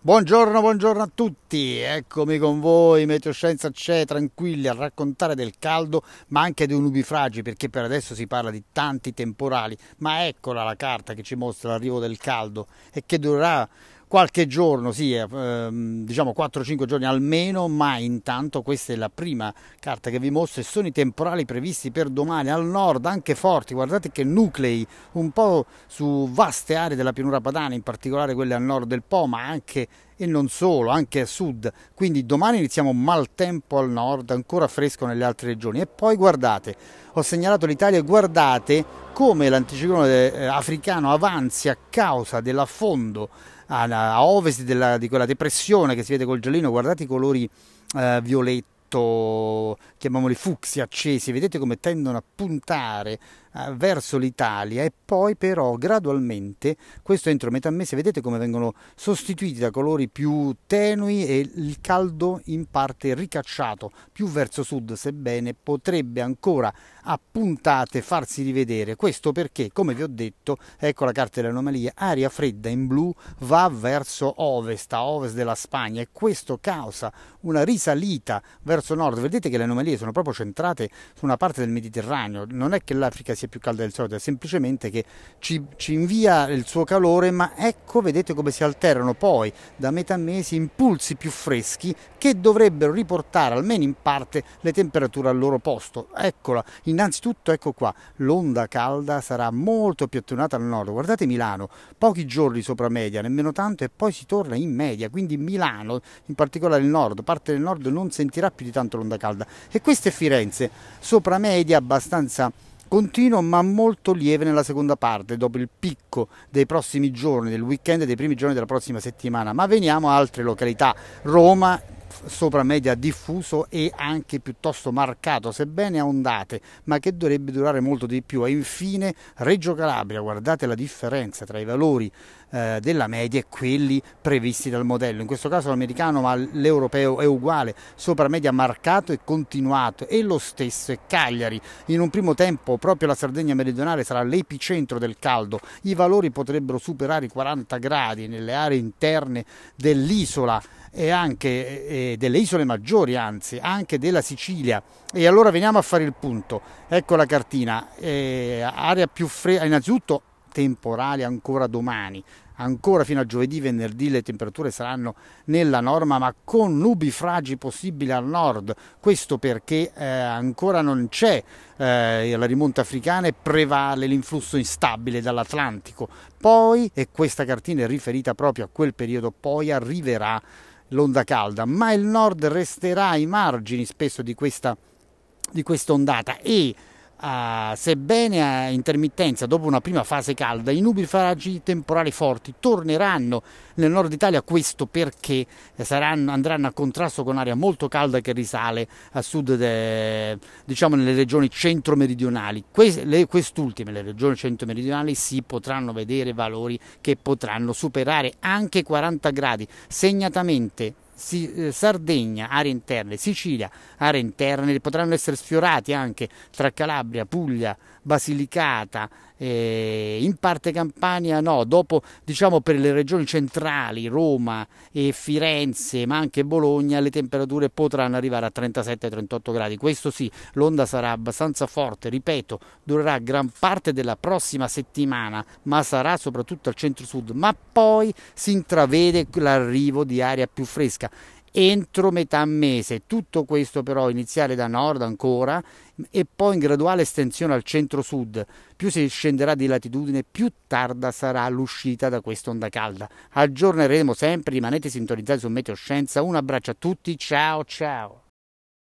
Buongiorno, buongiorno a tutti, eccomi con voi, Meteoscienza c'è, tranquilli a raccontare del caldo ma anche dei nubifragi perché per adesso si parla di tanti temporali, ma eccola la carta che ci mostra l'arrivo del caldo e che durerà qualche giorno, sì, eh, ehm, diciamo 4-5 giorni almeno, ma intanto questa è la prima carta che vi mostro e sono i temporali previsti per domani al nord, anche forti, guardate che nuclei un po' su vaste aree della pianura padana, in particolare quelle al nord del Po, ma anche e non solo, anche a sud, quindi domani iniziamo maltempo al nord, ancora fresco nelle altre regioni e poi guardate, ho segnalato l'Italia, e guardate come l'anticiclone eh, africano avanzi a causa dell'affondo a, a ovest della, di quella depressione che si vede col giallino, guardate i colori eh, violetti chiamiamoli fucsia accesi, vedete come tendono a puntare eh, verso l'Italia e poi però gradualmente, questo entro metà mese, vedete come vengono sostituiti da colori più tenui e il caldo in parte ricacciato più verso sud, sebbene potrebbe ancora a puntate farsi rivedere. Questo perché, come vi ho detto, ecco la carta delle anomalie, aria fredda in blu va verso ovest, a ovest della Spagna e questo causa una risalita verso nord. Vedete che le anomalie sono proprio centrate su una parte del Mediterraneo, non è che l'Africa si sia più calda del solito, è semplicemente che ci, ci invia il suo calore, ma ecco vedete come si alterano poi da metà mese impulsi più freschi che dovrebbero riportare almeno in parte le temperature al loro posto. Eccola, innanzitutto ecco qua, l'onda calda sarà molto più attenuata al nord, guardate Milano, pochi giorni sopra media, nemmeno tanto e poi si torna in media, quindi Milano, in particolare il nord, parte del nord non sentirà più di tanto l'onda calda e queste Firenze, sopra media abbastanza continuo ma molto lieve nella seconda parte, dopo il picco dei prossimi giorni, del weekend e dei primi giorni della prossima settimana. Ma veniamo a altre località. Roma, sopra media diffuso e anche piuttosto marcato, sebbene a ondate, ma che dovrebbe durare molto di più. E infine Reggio Calabria, guardate la differenza tra i valori eh, della media e quelli previsti dal modello. In questo caso l'americano ma l'europeo è uguale, sopra media marcato e continuato e lo stesso è Cagliari. In un primo tempo proprio la Sardegna meridionale sarà l'epicentro del caldo, i valori potrebbero superare i 40 gradi nelle aree interne dell'isola e anche eh, delle isole maggiori, anzi anche della Sicilia. E allora veniamo a fare il punto. Ecco la cartina, eh, aria più fredda, innanzitutto temporale ancora domani, ancora fino a giovedì, venerdì le temperature saranno nella norma ma con nubifragi possibili al nord, questo perché eh, ancora non c'è eh, la rimonta africana e prevale l'influsso instabile dall'Atlantico. Poi, e questa cartina è riferita proprio a quel periodo, poi arriverà l'onda calda, ma il nord resterà ai margini spesso di questa di quest'ondata e Uh, sebbene a intermittenza dopo una prima fase calda i nubifragi temporali forti torneranno nel nord Italia questo perché saranno, andranno a contrasto con aria molto calda che risale a sud de, diciamo nelle regioni centro meridionali que, le, quest'ultime le regioni centro meridionali si potranno vedere valori che potranno superare anche 40 gradi segnatamente eh, Sardegna, aree interne, Sicilia, aree interne, potranno essere sfiorati anche tra Calabria, Puglia, Basilicata, eh, in parte Campania no, dopo diciamo per le regioni centrali, Roma e Firenze, ma anche Bologna, le temperature potranno arrivare a 37-38 gradi. Questo sì, l'onda sarà abbastanza forte, ripeto, durerà gran parte della prossima settimana, ma sarà soprattutto al centro-sud, ma poi si intravede l'arrivo di aria più fresca entro metà mese. Tutto questo però iniziare da nord ancora e poi in graduale estensione al centro-sud. Più si scenderà di latitudine, più tarda sarà l'uscita da questa onda calda. Aggiorneremo sempre, rimanete sintonizzati su Meteoscienza. Un abbraccio a tutti, ciao ciao!